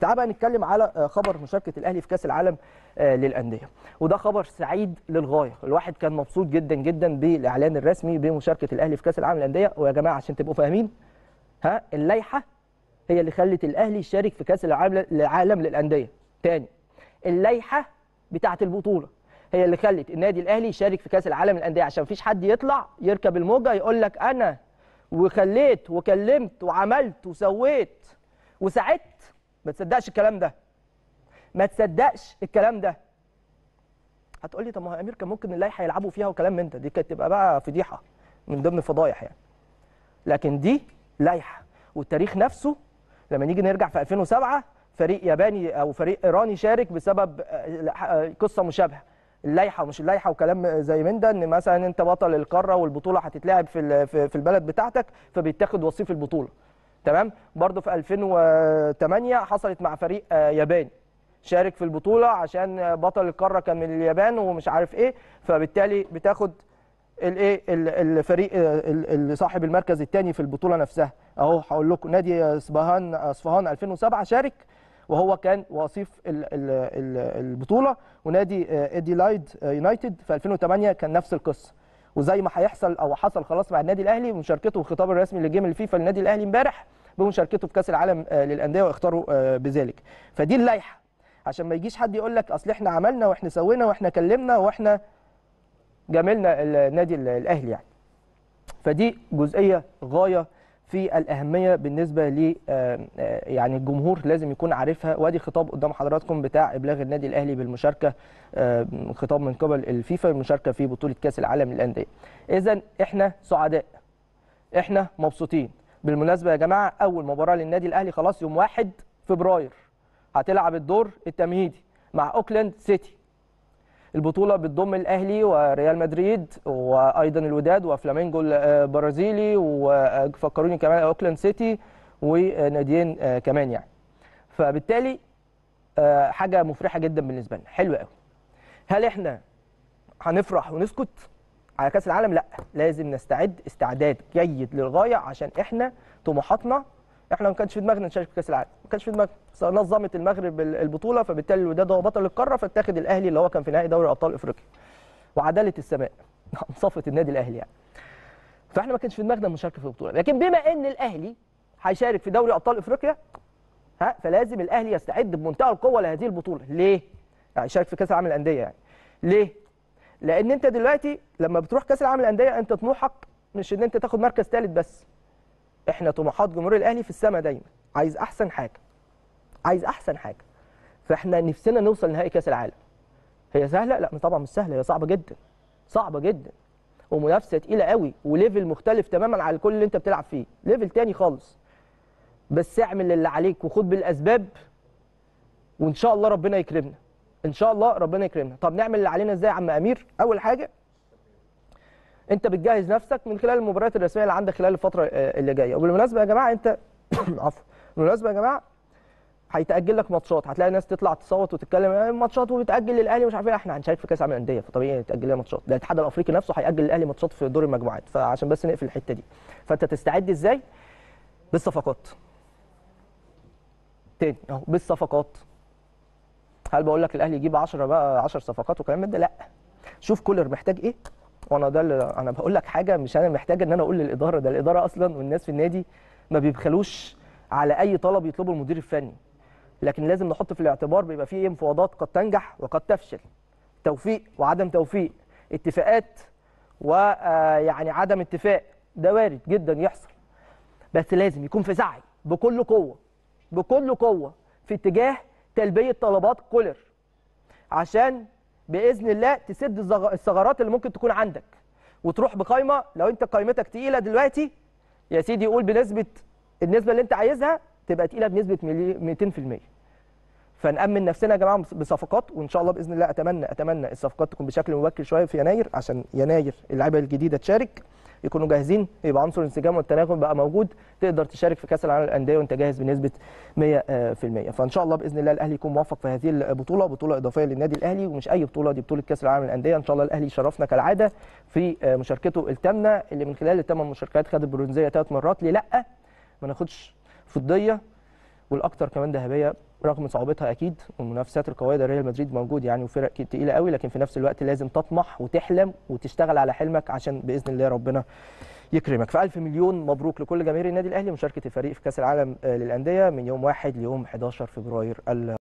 تعال بقى نتكلم على آه، خبر مشاركه الاهلي في كاس العالم آه، للانديه وده خبر سعيد للغايه الواحد كان مبسوط جدا جدا بالاعلان الرسمي بمشاركه الاهلي في كاس العالم للانديه ويا جماعه عشان تبقوا فاهمين ها اللائحه هي اللي خلت الاهلي يشارك في كاس العالم للانديه تاني اللائحه بتاعه البطوله هي اللي خلت النادي الاهلي يشارك في كاس العالم للانديه عشان مفيش حد يطلع يركب الموجه يقول لك انا وخليت وكلمت وعملت وسويت وساعدت ما تصدقش الكلام ده ما تصدقش الكلام ده هتقول لي طب ما هو امير كان ممكن اللائحه يلعبوا فيها وكلام من ده دي كانت تبقى بقى فضيحه من ضمن الفضايح يعني لكن دي لائحه والتاريخ نفسه لما نيجي نرجع في 2007 فريق ياباني او فريق ايراني شارك بسبب آه، آه، قصه مشابهه اللائحه ومش اللائحه وكلام زي من ده ان مثلا انت بطل القاره والبطوله هتتلعب في في البلد بتاعتك فبيتاخد وصيف البطوله تمام برضه في 2008 حصلت مع فريق آه، ياباني شارك في البطوله عشان بطل القاره كان من اليابان ومش عارف ايه فبالتالي بتاخد الايه الفريق آه، صاحب المركز الثاني في البطوله نفسها اهو هقول لكم نادي اصفهان اصفهان 2007 شارك وهو كان وصيف البطوله ونادي ايديلايد آه، يونايتد في 2008 كان نفس القصه وزي ما هيحصل او حصل خلاص مع النادي الاهلي في الخطاب الرسمي للجيم الفيفا للنادي الاهلي امبارح بمشاركته في كاس العالم آه، للانديه واختاروا آه، بذلك فدي اللائحه عشان ما يجيش حد يقول لك اصل احنا عملنا واحنا سوينا واحنا كلمنا واحنا جاملنا النادي الاهلي يعني فدي جزئيه غايه في الاهميه بالنسبه ل آه، يعني الجمهور لازم يكون عارفها وادي خطاب قدام حضراتكم بتاع ابلاغ النادي الاهلي بالمشاركه خطاب من قبل الفيفا بالمشاركه في بطوله كاس العالم للانديه اذا احنا سعداء احنا مبسوطين بالمناسبه يا جماعه اول مباراه للنادي الاهلي خلاص يوم 1 فبراير هتلعب الدور التمهيدي مع اوكلاند سيتي البطوله بتضم الاهلي وريال مدريد وايضا الوداد وفلامينجو البرازيلي آه، وفكروني كمان اوكلاند سيتي وناديين آه، كمان يعني فبالتالي آه، حاجه مفرحه جدا بالنسبه لنا حلوه قوي هل احنا هنفرح ونسكت على كاس العالم لا لازم نستعد استعداد جيد للغايه عشان احنا طموحاتنا احنا ما كانش في دماغنا نشارك في كاس العالم ما كانش في دماغنا نظمت المغرب البطوله فبالتالي الوداد هو بطل القاره فاتخذ الاهلي اللي هو كان في نهائي دوري ابطال افريقيا وعداله السماء انصفت النادي الاهلي يعني فاحنا ما كانش في دماغنا المشاركه في البطوله لكن بما ان الاهلي هيشارك في دوري ابطال افريقيا ها فلازم الاهلي يستعد بمنتهى القوه لهذه البطوله ليه يعني يشارك في كاس العالم للانديه يعني ليه لان انت دلوقتي لما بتروح كاس العالم للانديه انت طموحك مش ان انت تاخد مركز ثالث بس احنا طموحات جمهور الاهلي في السماء دايما عايز احسن حاجه عايز احسن حاجه فاحنا نفسنا نوصل نهائي كاس العالم هي سهله لا طبعا مش سهله هي صعبه جدا صعبه جدا ومنافسه تقيله قوي وليفل مختلف تماما عن كل اللي انت بتلعب فيه ليفل تاني خالص بس اعمل اللي عليك وخد بالاسباب وان شاء الله ربنا يكرمنا ان شاء الله ربنا يكرمنا طب نعمل اللي علينا ازاي يا عم امير اول حاجه انت بتجهز نفسك من خلال المباريات الرسميه اللي عندك خلال الفتره آه، اللي جايه وبالمناسبه يا جماعه انت عفوا بالمناسبه يا جماعه هيتاجل لك ماتشات هتلاقي ناس تطلع تصوت وتتكلم آه، ماتشات وبتاجل للاهلي ومش عارف ايه احنا هنشارك في كاس العالم للانديه فطبيعي يتاجل لنا ماتشات ده الاتحاد الافريقي نفسه هياجل الاهلي ماتشات في دور المجموعات فعشان بس نقفل الحته دي فانت تستعد ازاي بالصفقات تاني اهو بالصفقات هل بقول لك الاهلي يجيب 10 بقى 10 صفقات وكلام ده لا شوف كولر محتاج ايه وانا ده اللي انا بقول لك حاجه مش انا محتاج ان انا اقول للاداره ده الاداره اصلا والناس في النادي ما بيبخلوش على اي طلب يطلبه المدير الفني لكن لازم نحط في الاعتبار بيبقى فيه مفاوضات قد تنجح وقد تفشل توفيق وعدم توفيق اتفاقات ويعني آه، عدم اتفاق ده وارد جدا يحصل بس لازم يكون في سعي بكل قوه بكل قوه في اتجاه تلبيه طلبات كولر عشان باذن الله تسد الثغرات اللي ممكن تكون عندك وتروح بقايمه لو انت قايمتك تقيله دلوقتي يا سيدي قول بنسبه النسبه اللي انت عايزها تبقى تقيله بنسبه 200% فنأمن نفسنا يا جماعه بصفقات وان شاء الله باذن الله اتمنى اتمنى الصفقات تكون بشكل مبكر شويه في يناير عشان يناير اللعيبه الجديده تشارك يكونوا جاهزين يبقى عنصر الانسجام والتناغم بقى موجود تقدر تشارك في كاس العالم للانديه وانت جاهز بنسبه 100% فان شاء الله باذن الله الاهلي يكون موفق في هذه البطوله بطوله اضافيه للنادي الاهلي ومش اي بطوله دي بطوله كاس العالم للانديه ان شاء الله الاهلي يشرفنا كالعاده في مشاركته الثامنه اللي من خلال الثمان مشاركات خد البرونزيه ثلاث مرات ليه لا ما ناخدش فضيه والاكثر كمان ذهبيه رغم صعوبتها اكيد والمنافسات القويه ده ريال مدريد موجود يعني وفرق تقيله قوي لكن في نفس الوقت لازم تطمح وتحلم وتشتغل على حلمك عشان باذن الله ربنا يكرمك فالف مليون مبروك لكل جماهير النادي الاهلي ومشاركه الفريق في كاس العالم آه، للانديه من يوم 1 ليوم 11 فبراير